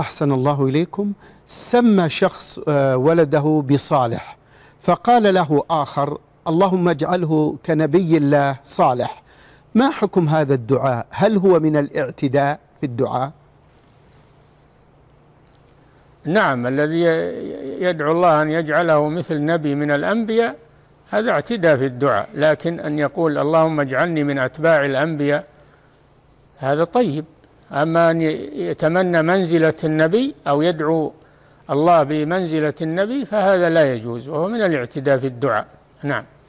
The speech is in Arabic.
أحسن الله إليكم سمى شخص آه، ولده بصالح فقال له آخر اللهم اجعله كنبي الله صالح ما حكم هذا الدعاء هل هو من الاعتداء في الدعاء نعم الذي يدعو الله أن يجعله مثل نبي من الأنبياء هذا اعتداء في الدعاء لكن أن يقول اللهم اجعلني من أتباع الأنبياء هذا طيب أما أن يتمنى منزلة النبي أو يدعو الله بمنزلة النبي فهذا لا يجوز وهو من الاعتداء في الدعاء نعم